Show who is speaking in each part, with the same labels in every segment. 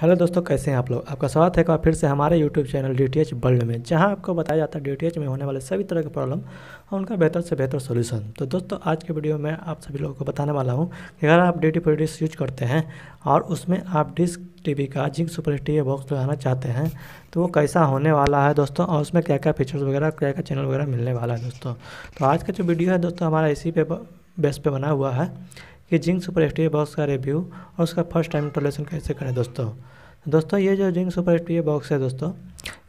Speaker 1: hello दोस्तों कैसे हैं आप लोग आपका स्वागत है एक बार फिर से हमारे YouTube channel D T H world में जहां आपको बताया जाता है डी टी एच में होने वाले सभी तरह के प्रॉब्लम और उनका बेहतर से बेहतर सोल्यूशन तो दोस्तों आज के वीडियो में आप सभी लोगों को बताने वाला हूं कि अगर आप डी टी प्रोड्यूस यूज करते हैं और उसमें आप डिस्क टी का Zing super H T box लगाना चाहते हैं तो वो कैसा होने वाला है दोस्तों और उसमें क्या क्या फीचर्स वगैरह क्या क्या चैनल वगैरह मिलने वाला है दोस्तों तो आज का जो वीडियो है दोस्तों हमारा इसी पे बेस पर बना हुआ है कि Zing super S T box का रिव्यू और उसका फर्स्ट टाइम इंस्टॉलेशन कैसे करें दोस्तों दोस्तों ये जो जिंक सुपर एस बॉक्स है दोस्तों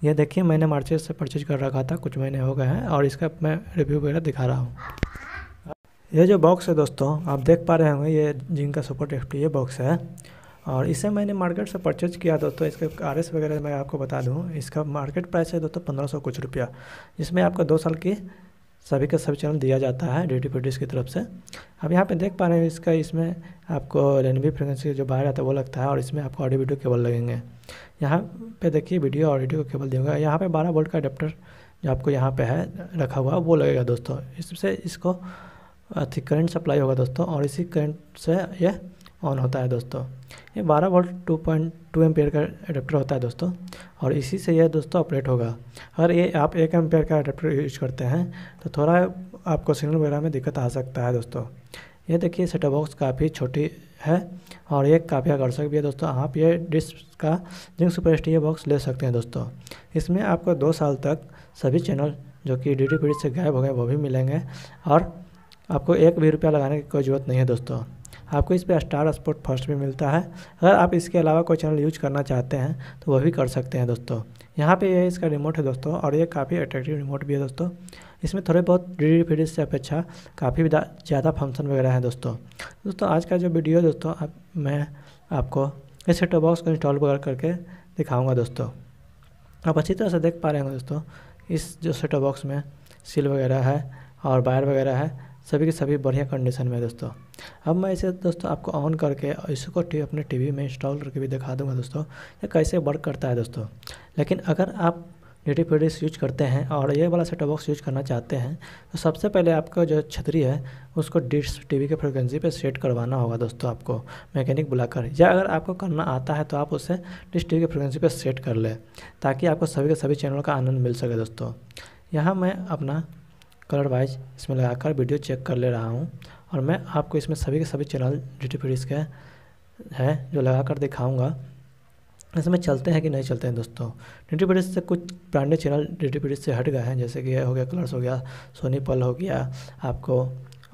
Speaker 1: ये देखिए मैंने मार्केट से परचेज कर रखा था कुछ महीने हो गए हैं और इसका मैं रिव्यू वगैरह दिखा रहा हूँ ये जो बॉक्स है दोस्तों आप देख पा रहे होंगे ये जिंक का सुपर एस ये बॉक्स है और इसे मैंने मार्केट से परचेज किया दोस्तों इसके आर वगैरह मैं आपको बता दूँ इसका मार्केट प्राइस है दोस्तों पंद्रह सौ कुछ रुपया जिसमें आपका दो साल की सभी का सभी चैनल दिया जाता है ड्यूटी प्रोड्यूस की तरफ से अब यहाँ पे देख पा रहे हैं इसका इसमें आपको रेनबी फ्रिक्वेंसी जो बाहर आता है वो लगता है और इसमें आपको ऑडियो वीडियो केबल लगेंगे यहाँ पे देखिए वीडियो और ऑडियो केबल दिया यहाँ पे 12 वोल्ट का अडेप्टर जो आपको यहाँ पे है रखा हुआ वो लगेगा दोस्तों इससे इसको करंट सप्लाई होगा दोस्तों और इसी करंट से यह ऑन होता है दोस्तों ये 12 वोल्ट 2.2 पॉइंट का अडेप्टर होता है दोस्तों और इसी से यह दोस्तों ऑपरेट होगा अगर ये आप एक एम्पेयर का अडेप्टर यूज करते हैं तो थोड़ा आपको सिग्नल वगैरह में दिक्कत आ सकता है दोस्तों ये देखिए सेटअप बॉक्स काफ़ी छोटी है और ये काफ़ी आकर्षक भी है दोस्तों आप ये डिस्क का जिंक सुपर एस बॉक्स ले सकते हैं दोस्तों इसमें आपको दो साल तक सभी चैनल जो कि डी डी से गायब हो गए वो भी मिलेंगे और आपको एक भी रुपया लगाने की कोई ज़रूरत नहीं है दोस्तों आपको इस पर स्टार स्पोर्ट फर्स्ट भी मिलता है अगर आप इसके अलावा कोई चैनल यूज करना चाहते हैं तो वह भी कर सकते हैं दोस्तों यहाँ पे यह इसका रिमोट है दोस्तों और ये काफ़ी अट्रैक्टिव रिमोट भी है दोस्तों इसमें थोड़े बहुत डी डी से अपेक्षा काफ़ी ज़्यादा फंक्शन वगैरह हैं दोस्तों दोस्तों आज का जो वीडियो है दोस्तों आप मैं आपको इस सेटो बॉक्स को इंस्टॉल वगैरह करके दिखाऊँगा दोस्तों आप अच्छी तरह से देख पा रहे होंगे दोस्तों इस जो सेटो बॉक्स में सील वगैरह है और वायर वगैरह है सभी के सभी बढ़िया कंडीशन में है दोस्तों अब मैं इसे दोस्तों आपको ऑन करके इसको टी, अपने टी में इंस्टॉल करके भी दिखा दूंगा दोस्तों ये कैसे वर्क करता है दोस्तों लेकिन अगर आप डी टी यूज करते हैं और ये वाला सेटअप बॉक्स यूज करना चाहते हैं तो सबसे पहले आपका जो छतरी है उसको डिश टीवी के फ्रिक्वेंसी पे सेट करवाना होगा दोस्तों आपको मैकेनिक बुलाकर या अगर आपको करना आता है तो आप उसे डिश टीवी के फ्रिक्वेंसी पे सेट कर ले ताकि आपको सभी के सभी चैनल का आनंद मिल सके दोस्तों यहाँ मैं अपना कलर वाइज इसमें लगाकर वीडियो चेक कर ले रहा हूँ और मैं आपको इसमें सभी के सभी चैनल डी टी के हैं जो लगा कर दिखाऊँगा इसमें चलते हैं कि नहीं चलते हैं दोस्तों डी टी से कुछ ब्रांडेड चैनल डी टी से हट गए हैं जैसे कि यह हो गया कलर्स हो गया सोनी पल हो गया आपको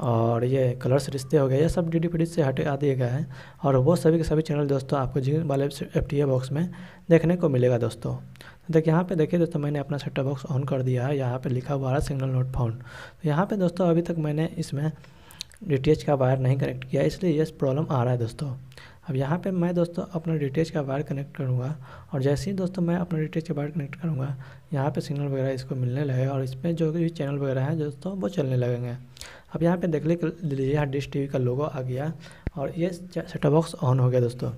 Speaker 1: और ये कलर्स रिश्ते हो गए ये सब डी डी पी से आ दिया गया है और वो सभी के सभी चैनल दोस्तों आपको जी वाले एफ टी बॉक्स में देखने को मिलेगा दोस्तों तो देखिए यहाँ पे देखिए दोस्तों मैंने अपना सेटअप बॉक्स ऑन कर दिया है यहाँ पे लिखा हुआ है सिग्नल नोट फाउंड तो यहाँ पे दोस्तों अभी तक मैंने इसमें डी का वायर नहीं कनेक्ट किया इसलिए ये प्रॉब्लम आ रहा है दोस्तों अब यहाँ पे मैं दोस्तों अपना डी का वायर कनेक्ट करूँगा और जैसे ही दोस्तों मैं अपना डी का वायर कनेक्ट करूँगा यहाँ पे सिग्नल वगैरह इसको मिलने लगेगा और इसमें जो भी चैनल वगैरह हैं दोस्तों वो चलने लगेंगे अब यहाँ पे देख लीजिए यहाँ डिश टीवी का लोगो आ गया और ये सेटअप बॉक्स ऑन हो गया दोस्तों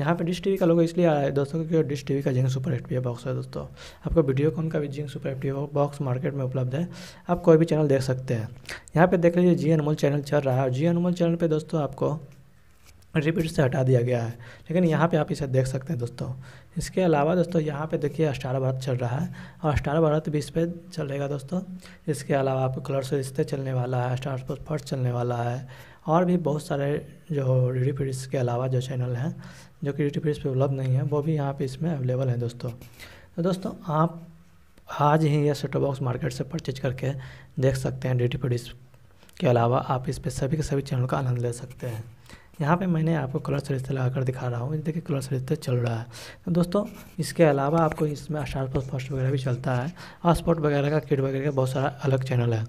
Speaker 1: यहाँ पे डिश टीवी का लोगो इसलिए आ रहा है दोस्तों क्योंकि डिश टीवी का जिंक सुपर एच बॉक्स है दोस्तों आपको वीडियो कॉन का भी Zing super H box market में उपलब्ध है आप कोई भी चैनल देख सकते हैं यहाँ पे देख लीजिए जी अनमोल चैनल चल रहा है और जी अनमोल चैनल पर दोस्तों आपको कंट्रीब्यूटर से हटा दिया गया है लेकिन यहाँ पे आप इसे देख सकते हैं दोस्तों इसके अलावा दोस्तों यहाँ पे देखिए स्टार भारत चल रहा है और स्टार भारत भी इस पर चलेगा दोस्तों इसके अलावा आपको कलर से रिश्ते चलने वाला है स्टार स्पोर्ट फर्स्ट चलने वाला है और भी बहुत सारे जो डी डी के अलावा जो चैनल हैं जो कि डी डी पर उपलब्ध नहीं है वो भी यहाँ पर इसमें अवेलेबल हैं दोस्तों तो दोस्तों आप आज ही यह सेटो बॉक्स मार्केट से परचेज करके देख सकते हैं डी डी के अलावा आप इस पर सभी के सभी चैनल का आनंद ले सकते हैं यहाँ पे मैंने आपको कलर सरिस्ता लगाकर दिखा रहा हूँ देखिए कलर सरिस्ते चल रहा है तो दोस्तों इसके अलावा आपको इसमें स्टार प्लस फर्स्ट वगैरह भी चलता है और स्पॉट वगैरह का किट वगैरह का बहुत सारा अलग चैनल है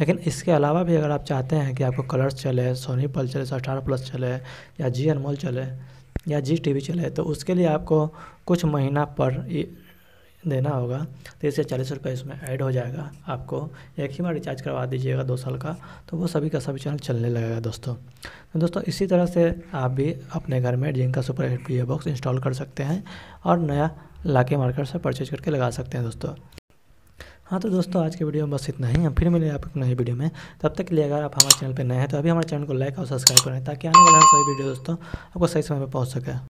Speaker 1: लेकिन इसके अलावा भी अगर आप चाहते हैं कि आपको कलर्स चले सोनी पल चले स्टार प्लस चले या जी अनमोल चले या जी टी चले तो उसके लिए आपको कुछ महीना पर देना होगा तीस तो या चालीस रुपये इसमें ऐड हो जाएगा आपको एक ही बार रिचार्ज करवा दीजिएगा दो साल का तो वो सभी का सभी चैनल चलने लगेगा दोस्तों तो दोस्तों इसी तरह से आप भी अपने घर में जिनका super hit P box install कर सकते हैं और नया लाके मार्केट से परचेज करके लगा सकते हैं दोस्तों हाँ तो दोस्तों आज के वीडियो में बस इतना ही हम फिर मिले आप एक नई वीडियो में तब तक के लिए अगर आप हमारे चैनल पर नए हैं तो अभी हमारे चैनल को लाइक और सब्सक्राइब करें ताकि आने वाले सभी वीडियो दोस्तों आपको सही समय पर पहुँच सके